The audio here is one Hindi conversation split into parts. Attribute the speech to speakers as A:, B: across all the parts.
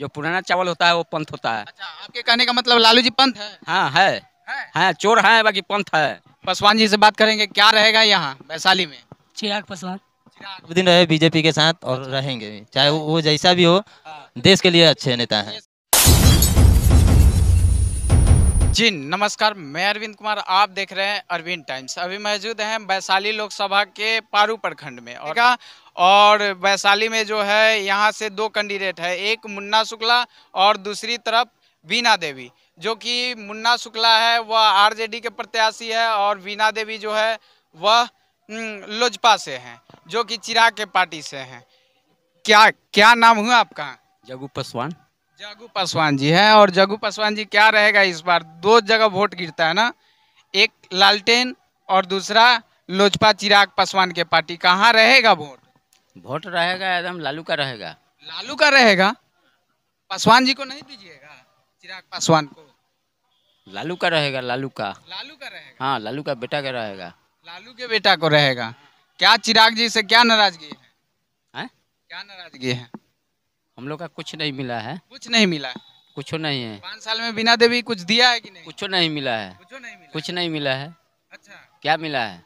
A: जो पुराना चावल होता है वो पंथ होता है अच्छा आपके कहने का मतलब लालू जी पंथ है हाँ है है है हाँ, चोर है बाकी पंथ है पासवान जी से बात करेंगे क्या रहेगा यहाँ वैशाली में चिराग पासवान
B: दिन रहे बीजेपी के साथ और रहेंगे चाहे वो जैसा भी हो हाँ। देश के लिए अच्छे नेता है
A: जी नमस्कार मैं अरविंद कुमार आप देख रहे हैं अरविंद टाइम्स अभी मौजूद हैं वैशाली लोकसभा के पारू प्रखंड में और और वैशाली में जो है यहाँ से दो कैंडिडेट है एक मुन्ना शुक्ला और दूसरी तरफ वीना देवी जो कि मुन्ना शुक्ला है वह आरजेडी के प्रत्याशी है और वीना देवी जो है वह हम्म, लोजपा से हैं जो कि चिराग के पार्टी से हैं क्या क्या नाम हुआ आपका जगू पासवान जगू पासवान जी है और जगू पासवान जी क्या रहेगा इस बार दो जगह वोट गिरता है ना एक लालटेन और दूसरा लोजपा चिराग पासवान के पार्टी कहाँ रहेगा वोट वोट रहेगा एकदम लालू का रहेगा लालू का रहेगा पासवान जी को नहीं दीजिएगा चिराग पासवान को लालू का रहेगा लालू का लालू का रहेगा हाँ लालू का बेटा का रहेगा लालू के बेटा को रहेगा क्या चिराग जी से क्या नाराजगी है, है? क्या नाराजगी है हम लोग का कुछ नहीं मिला है कुछ नहीं मिला कुछ नहीं है पाँच साल में बिना देवी कुछ दिया है कि नहीं कुछ नहीं मिला है कुछ नहीं मिला है अच्छा क्या मिला है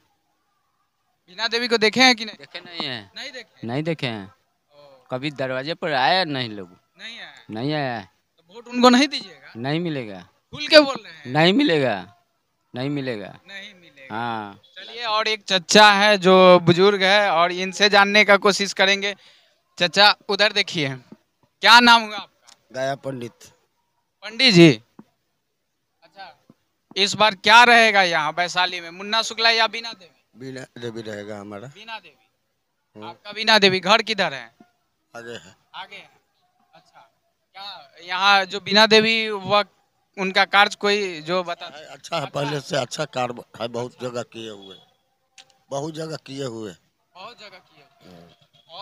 A: बिना देवी को देखे हैं कि नहीं देखे नहीं है नहीं देखे नहीं देखे हैं कभी दरवाजे पर आया नहीं लोग नहीं आया नहीं आया तो वोट उनको नहीं दीजिएगा नहीं मिलेगा खुल के बोल रहे हैं नहीं मिलेगा नहीं मिलेगा नहीं मिलेगा हाँ चलिए और एक चचा है जो बुजुर्ग है और इनसे जानने का कोशिश करेंगे चचा उधर देखिए क्या नाम हुआ आपका गया पंडित पंडित जी अच्छा इस बार क्या रहेगा यहाँ वैशाली में मुन्ना शुक्ला या बीना देवी बीना देवी रहेगा हमारा बीना देवी हम्म। आपका बीना देवी घर किधर है आगे है आगे है अच्छा क्या यहाँ जो बीना देवी वक्त उनका कार्य कोई जो बता अच्छा है अच्छा
B: है पहले से अच्छा कार्य है बहुत जगह किए हुए बहुत जगह किए हुए बहुत जगह किए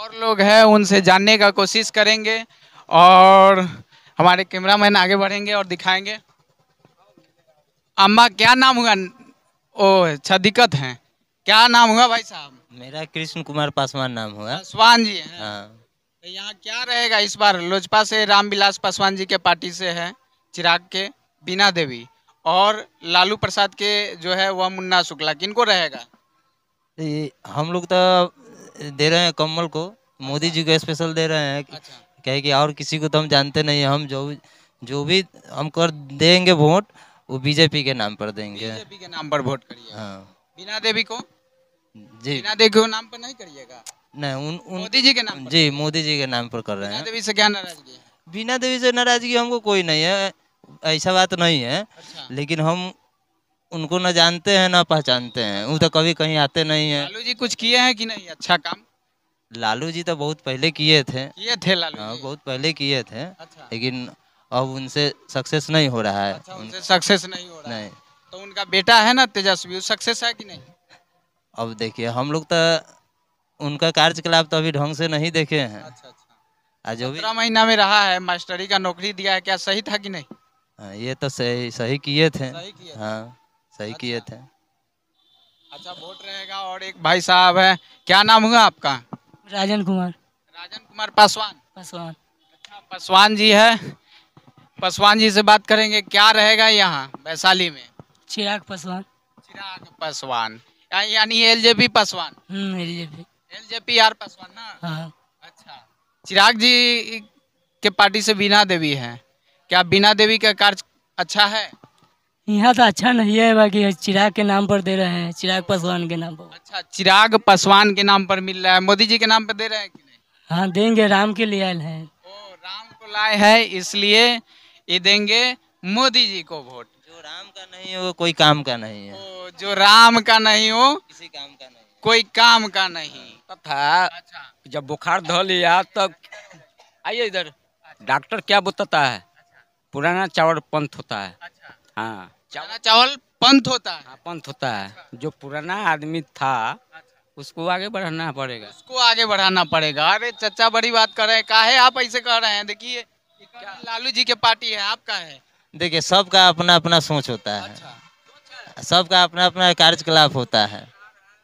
A: और लोग हैं उनसे जानने का कोशिश करेंगे और हमारे कैमरा मैन आगे बढ़ेंगे और दिखाएंगे अम्मा क्या नाम हुआ ओ अच्छा दिक्कत है क्या नाम हुआ भाई साहब मेरा कृष्ण कुमार पासवान नाम हुआ पासवान जी है हाँ। तो यहाँ क्या रहेगा इस बार लोजपा से रामविलास पासवान जी के पार्टी से है चिराग के बीना देवी और लालू प्रसाद के जो है वह मुन्ना शुक्ला किनको रहेगा हम लोग तो
B: दे रहे हैं कमल को मोदी जी को स्पेशल दे रहे हैं अच्छा। कहे कि और किसी को तो हम जानते नहीं हम जो जो भी हम कर देंगे वोट वो बीजेपी के नाम पर देंगे बीजेपी के नाम पर वोट करिए हाँ
A: बिना देवी को जी बिना देवी को नाम पर नहीं करिएगा नहीं उन, उन मोदी जी के नाम जी
B: मोदी जी के नाम पर कर रहे हैं
A: देवी से क्या नाराजगी
B: बिना देवी से नाराजगी हमको कोई नहीं है ऐसा बात नहीं है अच्छा। लेकिन हम उनको ना जानते हैं ना पहचानते हैं वो तो कभी कहीं आते नहीं है लालू
A: जी कुछ किए हैं कि नहीं
B: अच्छा काम लालू जी तो बहुत पहले किए थे किए थे लालू हाँ, जी। बहुत पहले किए थे अच्छा। लेकिन अब उनसे सक्सेस नहीं हो रहा है अच्छा, उनसे सक्सेस नहीं हो रहा नहीं
A: तो उनका बेटा है ना तेजस्वी सक्सेस है कि नहीं
B: अब देखिए हम लोग तो उनका कार्यकलाप तो अभी ढंग से नहीं देखे हैं अच्छा अच्छा जो भी
A: महीना में रहा है मास्टरी का नौकरी दिया है क्या सही था कि नहीं
B: हाँ, ये तो सही सही किए थे हाँ
A: सही किए अच्छा। थे अच्छा वोट रहेगा और एक भाई साहब है क्या नाम हुआ आपका राजन कुमार राजन कुमार पासवान पासवान अच्छा पासवान जी है पासवान जी से बात करेंगे क्या रहेगा यहाँ वैशाली में चिराग पासवान चिराग पासवान यानी L J P Paswan L J P R Paswan हाँ। अच्छा चिराग जी के पार्टी से बीना देवी है क्या बीना देवी का कार्य अच्छा है यहाँ तो अच्छा नहीं है बाकी चिराग के नाम पर दे रहे हैं चिराग पासवान के नाम पर अच्छा चिराग पासवान के नाम पर मिल रहा है मोदी जी के नाम पर दे रहे हैं कि नहीं हाँ देंगे राम के लिए आए हैं राम को लाए है इसलिए ये देंगे मोदी जी को वोट जो राम का नहीं हो कोई काम का
B: नहीं है ओ,
A: जो राम का नहीं हो किसी काम का नहीं कोई काम का नहीं तथा अच्छा। जब बुखार धो लिया तब तो आइए इधर अच्छा। डॉक्टर क्या बताता है अच्छा। पुराना चावड़ पंथ होता है अच्छा। हाँ चना चावल पंथ होता है हाँ, पंथ होता है जो पुराना आदमी था अच्छा। उसको आगे बढ़ाना पड़ेगा उसको आगे बढ़ाना पड़ेगा अरे चचा बड़ी बात कर रहे हैं काहे आप ऐसे कह रहे हैं देखिए लालू जी के पार्टी है आपका है
B: देखिए सबका अपना अपना सोच होता है अच्छा।
A: सबका अपना अपना कार्यकलाप
B: होता है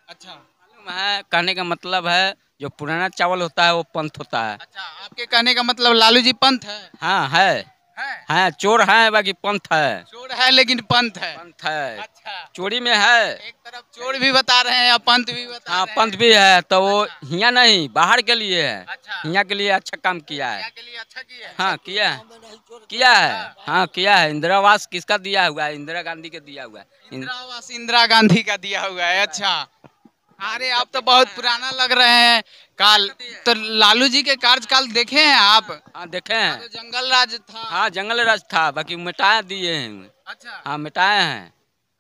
B: अच्छा
A: है कहने का मतलब है जो पुराना चावल होता है वो पंथ होता है अच्छा आपके कहने का मतलब लालू जी पंथ है हाँ है है हाँ, चोर है बाकी पंथ है चोर है लेकिन पंथ है पंथ है अच्छा चोरी में है एक तरफ चोर भी बता रहे हैं या पंथ भी बता हाँ पंथ भी है तो वो अच्छा। यहाँ नहीं बाहर के लिए है अच्छा। यहाँ के लिए अच्छा काम किया है हाँ किया अच्छा है किया है हाँ किया है हाँ, इंदिरा आवास किसका दिया हुआ है इंदिरा गांधी का दिया हुआ है इंदिरा आवास इंदिरा गांधी का दिया हुआ है अच्छा अरे आप तो बहुत पुराना लग रहे हैं काल तो लालू जी के कार्यकाल देखे हैं आप हाँ, देखे हैं तो जंगल राज था हाँ जंगल राज था बाकी मिटा दिए हैं अच्छा हाँ मिटाए हैं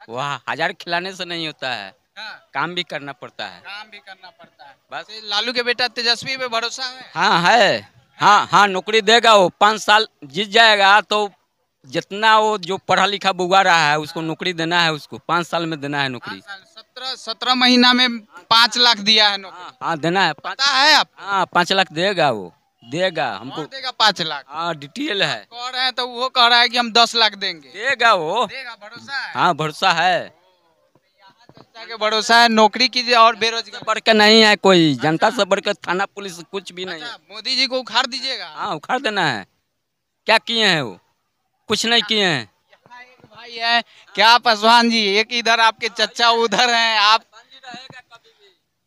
A: अच्छा। वह हजार खिलाने से नहीं होता है हाँ। काम भी करना पड़ता है काम भी करना पड़ता है बस तो लालू के बेटा तेजस्वी पे भरोसा है हाँ है हाँ हाँ नौकरी देगा वो पाँच साल जीत जाएगा तो जितना वो जो पढ़ा लिखा बुआ रहा है उसको नौकरी देना है उसको पाँच साल में देना है नौकरी सत्रह सत्रह महीना में पाँच लाख दिया है आ, हाँ, हाँ, देना है पता है आप हाँ पाँच लाख देगा वो देगा हमको देगा पाँच लाख हाँ डिटेल है कह रहे हैं तो वो कह रहा है कि हम दस लाख देंगे देगा वो देगा भरोसा है हाँ भरोसा है के भरोसा है नौकरी की और बेरोजगार के नहीं है कोई अच्छा। जनता से बढ़कर थाना पुलिस कुछ भी नहीं अच्छा, है मोदी जी को उखाड़ दीजिएगा हाँ उखाड़ देना है क्या किए हैं वो कुछ नहीं किए हैं भाई है क्या पासवान जी एक इधर आपके चचा उधर हैं आप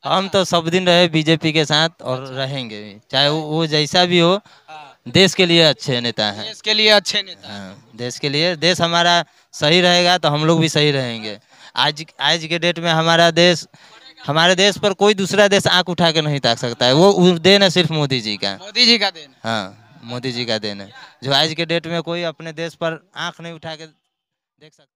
A: हम तो
B: सब दिन रहे बीजेपी के साथ और अच्छा। रहेंगे चाहे वो जैसा भी हो देश के लिए अच्छे नेता हैं देश के लिए अच्छे नेता हैं हाँ, देश के लिए देश हमारा सही रहेगा तो हम लोग भी सही रहेंगे आज आज के डेट में हमारा देश हमारे देश पर कोई दूसरा देश आंख उठा के नहीं ताक सकता है वो देन है सिर्फ मोदी जी का
A: मोदी जी का देन
B: हाँ मोदी जी का देन है जो आज के डेट में कोई अपने देश पर आंख नहीं उठा के देख सकते